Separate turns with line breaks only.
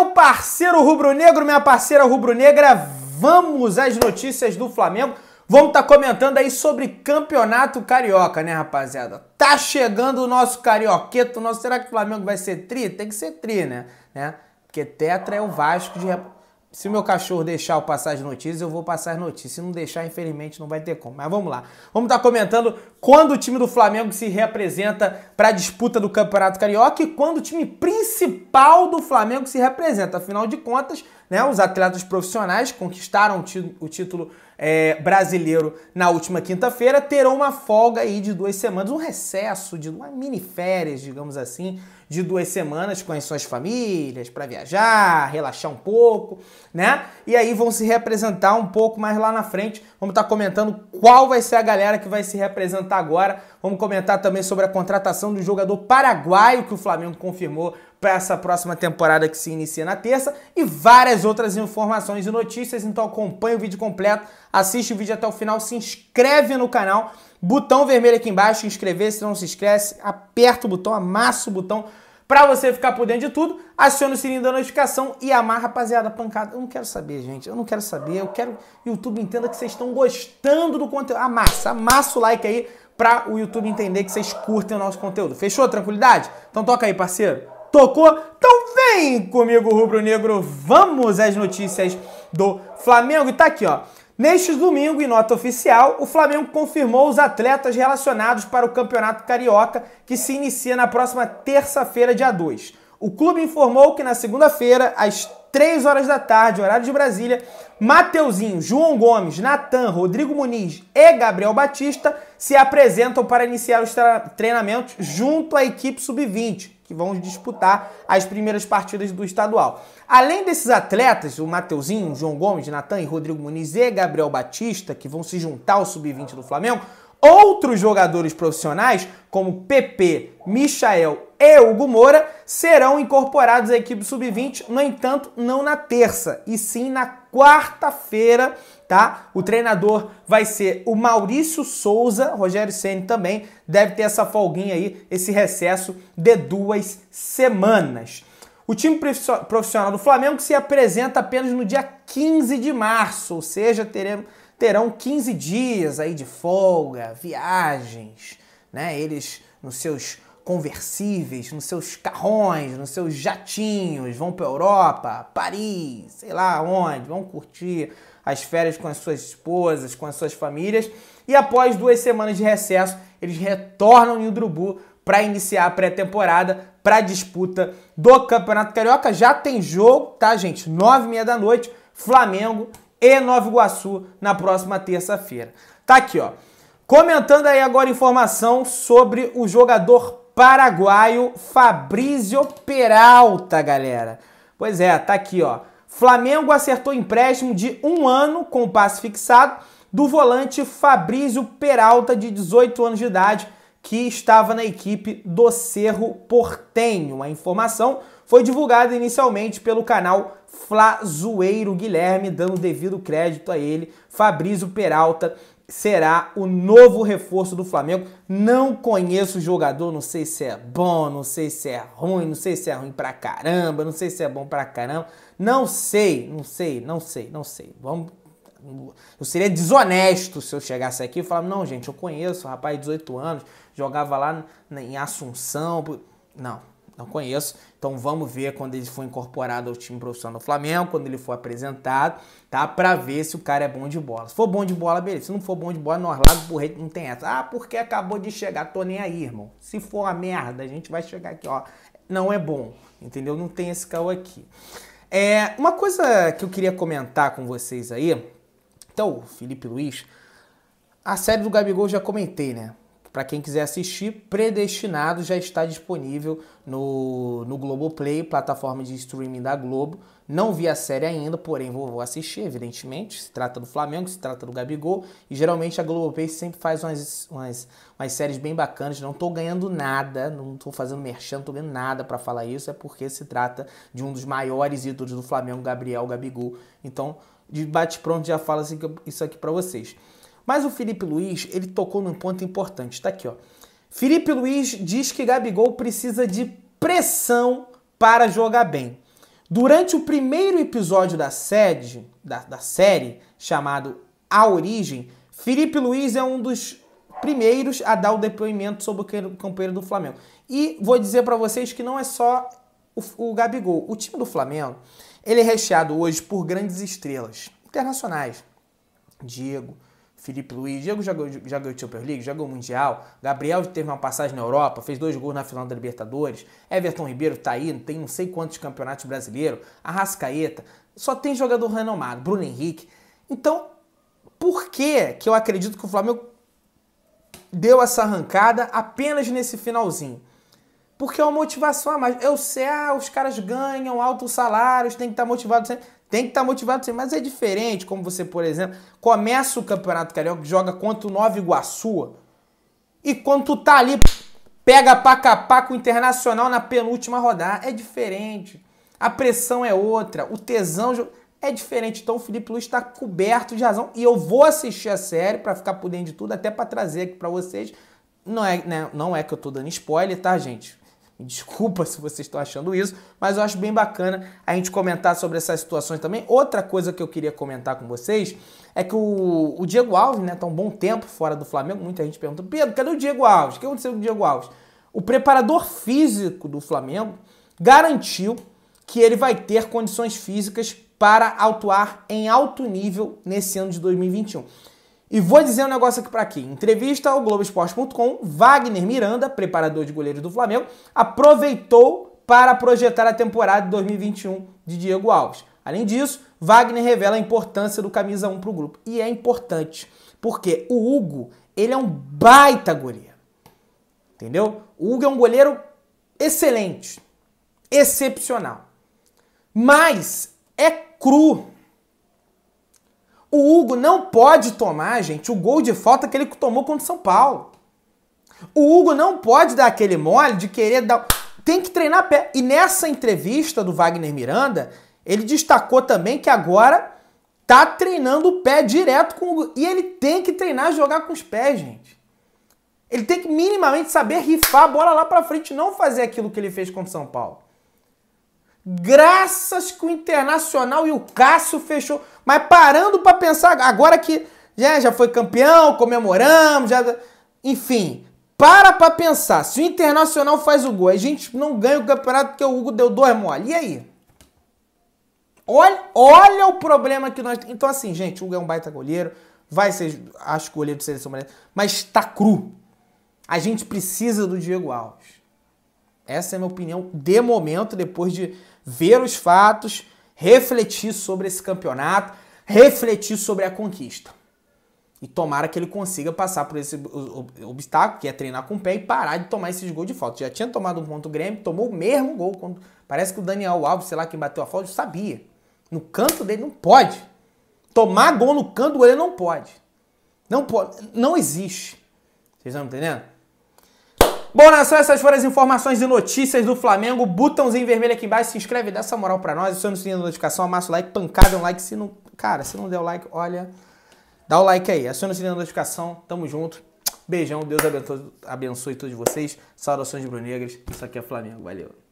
Meu parceiro rubro-negro, minha parceira rubro-negra, vamos às notícias do Flamengo. Vamos estar tá comentando aí sobre campeonato carioca, né, rapaziada? Tá chegando o nosso carioqueto, nosso... será que o Flamengo vai ser tri? Tem que ser tri, né? né? Porque tetra é o Vasco de... Se o meu cachorro deixar eu passar as notícias, eu vou passar as notícias. Se não deixar, infelizmente, não vai ter como. Mas vamos lá. Vamos estar tá comentando quando o time do Flamengo se reapresenta para a disputa do Campeonato Carioca e quando o time principal do Flamengo se representa, Afinal de contas, né? Os atletas profissionais conquistaram o título é, brasileiro na última quinta-feira terão uma folga aí de duas semanas, um recesso, de uma mini férias, digamos assim, de duas semanas com as suas famílias, para viajar, relaxar um pouco, né? E aí vão se representar um pouco mais lá na frente. Vamos estar tá comentando qual vai ser a galera que vai se representar agora. Vamos comentar também sobre a contratação do jogador paraguaio que o Flamengo confirmou para essa próxima temporada que se inicia na terça e várias outras informações e notícias. Então acompanhe o vídeo completo, assiste o vídeo até o final, se inscreve no canal, botão vermelho aqui embaixo, inscrever se não se esquece, aperta o botão, amassa o botão para você ficar por dentro de tudo, aciona o sininho da notificação e amarra, rapaziada, pancada. Eu não quero saber, gente. Eu não quero saber. Eu quero que o YouTube entenda que vocês estão gostando do conteúdo. Amassa, amassa o like aí para o YouTube entender que vocês curtem o nosso conteúdo. Fechou? Tranquilidade? Então toca aí, parceiro tocou. Então vem comigo, Rubro Negro, vamos às notícias do Flamengo. E tá aqui, ó. Neste domingo, em nota oficial, o Flamengo confirmou os atletas relacionados para o Campeonato Carioca, que se inicia na próxima terça-feira, dia 2. O clube informou que na segunda-feira, às 3 horas da tarde, horário de Brasília, Mateuzinho, João Gomes, Natan, Rodrigo Muniz e Gabriel Batista se apresentam para iniciar os treinamentos junto à equipe sub-20, que vão disputar as primeiras partidas do estadual. Além desses atletas, o Mateuzinho, João Gomes, Natan e Rodrigo Muniz e Gabriel Batista, que vão se juntar ao sub-20 do Flamengo, outros jogadores profissionais, como PP, Michael e Hugo Moura serão incorporados à equipe sub-20, no entanto, não na terça, e sim na quarta-feira, tá? O treinador vai ser o Maurício Souza, Rogério Ceni também deve ter essa folguinha aí, esse recesso de duas semanas. O time profissional do Flamengo que se apresenta apenas no dia 15 de março, ou seja, teremos, terão 15 dias aí de folga, viagens, né? Eles nos seus conversíveis, nos seus carrões, nos seus jatinhos, vão para Europa, Paris, sei lá onde, vão curtir as férias com as suas esposas, com as suas famílias. E após duas semanas de recesso, eles retornam em Udrubu para iniciar a pré-temporada para a disputa do Campeonato Carioca. Já tem jogo, tá, gente? Nove e meia da noite, Flamengo e Nova Iguaçu na próxima terça-feira. Tá aqui, ó. Comentando aí agora informação sobre o jogador paraguaio Fabrício Peralta, galera. Pois é, tá aqui, ó. Flamengo acertou empréstimo de um ano com passe fixado do volante Fabrício Peralta, de 18 anos de idade, que estava na equipe do Cerro Portenho. A informação foi divulgada inicialmente pelo canal Flazueiro Guilherme, dando devido crédito a ele, Fabrício Peralta, será o novo reforço do Flamengo. Não conheço o jogador, não sei se é bom, não sei se é ruim, não sei se é ruim pra caramba, não sei se é bom pra caramba. Não sei, não sei, não sei, não sei. Vamos eu seria desonesto se eu chegasse aqui e falasse: não, gente, eu conheço o rapaz de 18 anos, jogava lá em Assunção. Não, não conheço. Então vamos ver quando ele for incorporado ao time profissional do Flamengo, quando ele for apresentado, tá? Para ver se o cara é bom de bola. Se for bom de bola, beleza. Se não for bom de bola, nós lá do Burreiro não tem essa. Ah, porque acabou de chegar, tô nem aí, irmão. Se for uma merda, a gente vai chegar aqui, ó. Não é bom, entendeu? Não tem esse caô aqui. É, uma coisa que eu queria comentar com vocês aí. Então, Felipe Luiz, a série do Gabigol já comentei, né? para quem quiser assistir, Predestinado já está disponível no, no Globoplay, plataforma de streaming da Globo. Não vi a série ainda, porém vou, vou, assistir, evidentemente. Se trata do Flamengo, se trata do Gabigol. E geralmente a Globoplay sempre faz umas, umas, umas séries bem bacanas. Não estou ganhando nada, não estou fazendo merchan, não estou ganhando nada para falar isso. É porque se trata de um dos maiores ídolos do Flamengo, Gabriel Gabigol. Então, de bate-pronto já falo assim isso aqui para vocês. Mas o Felipe Luiz, ele tocou num ponto importante, está aqui, ó. Felipe Luiz diz que Gabigol precisa de pressão para jogar bem. Durante o primeiro episódio da, sede, da, da série, chamado A Origem, Felipe Luiz é um dos primeiros a dar o depoimento sobre o campeiro do Flamengo. E vou dizer para vocês que não é só o, o, Gabigol. O time do Flamengo, ele é recheado hoje por grandes estrelas internacionais. Diego, Felipe Luiz, Diego jogou, jogou Champions League, jogou Mundial, Gabriel teve uma passagem na Europa, fez dois gols na final da Libertadores, Everton Ribeiro tá aí, tem não sei quantos campeonatos brasileiros, Arrascaeta, só tem jogador renomado, Bruno Henrique. Então, por que que eu acredito que o Flamengo deu essa arrancada apenas nesse finalzinho? Porque é uma motivação a mais. Eu sei, ah, os caras ganham altos salários, tem que estar tá motivado sempre. Tem que estar tá motivado sim, mas é diferente, como você, por exemplo, começa o Campeonato Carioca, joga contra o Nova Iguaçu, e quando tu tá ali, pega pra capar com o Internacional na penúltima rodada, é diferente. A pressão é outra, o tesão é diferente. Então o Felipe Luiz está coberto de razão e eu vou assistir a série para ficar por dentro de tudo, até para trazer aqui para vocês. Não é, né, não é que eu tô dando spoiler, tá, gente? Me desculpa se vocês estão achando isso, mas eu acho bem bacana a gente comentar sobre essas situações também. Outra coisa que eu queria comentar com vocês é que o, o Diego Alves, né, tá um bom tempo fora do Flamengo. Muita gente pergunta: Pedro, cadê o Diego Alves? O que aconteceu com o Diego Alves? O preparador físico do Flamengo garantiu que ele vai ter condições físicas para atuar em alto nível nesse ano de 2021. E vou dizer um negócio aqui para aqui. Entrevista ao Globoesporte.com, Wagner Miranda, preparador de goleiros do Flamengo, aproveitou para projetar a temporada de 2021 de Diego Alves. Além disso, Wagner revela a importância do camisa 1 para o grupo. E é importante, porque o Hugo, ele é um baita goleiro. Entendeu? O Hugo é um goleiro excelente, excepcional. Mas é cru o Hugo não pode tomar, gente, o gol de falta que ele tomou contra o São Paulo. O Hugo não pode dar aquele mole de querer dar. Tem que treinar pé. E nessa entrevista do Wagner Miranda, ele destacou também que agora tá treinando o pé direto com o Hugo. E ele tem que treinar jogar com os pés, gente. Ele tem que minimamente saber rifar a bola lá pra frente, não fazer aquilo que ele fez contra o São Paulo. Graças que o Internacional e o Cássio fechou. Mas parando para pensar, agora que já, né, já foi campeão, comemoramos, já. Enfim, para para pensar. Se o Internacional faz o gol, a gente não ganha o campeonato porque o Hugo deu dois mole. E aí? Olha, olha o problema que nós. Então, assim, gente, o Hugo é um baita goleiro. Vai ser, acho, goleiro de seleção Mas tá cru. A gente precisa do Diego Alves. Essa é a minha opinião de momento, depois de ver os fatos, refletir sobre esse campeonato, refletir sobre a conquista. E tomara que ele consiga passar por esse obstáculo, que é treinar com o pé e parar de tomar esses gols de falta. Já tinha tomado um ponto o Grêmio, tomou o mesmo gol. Quando... Parece que o Daniel Alves, sei lá quem bateu a falta, sabia. No canto dele não pode. Tomar gol no canto do goleiro não pode. Não pode. Não existe. Vocês estão entendendo? Bom, nação, essas foram as informações e notícias do Flamengo. Botãozinho vermelho aqui embaixo, se inscreve, dá essa moral pra nós, aciona o sininho da notificação, amassa o like, pancada um like. Se não, cara, se não der o like, olha, dá o like aí, aciona o sininho da notificação, tamo junto. Beijão, Deus abençoe, abençoe todos vocês. Saudações brunegras, isso aqui é Flamengo, valeu.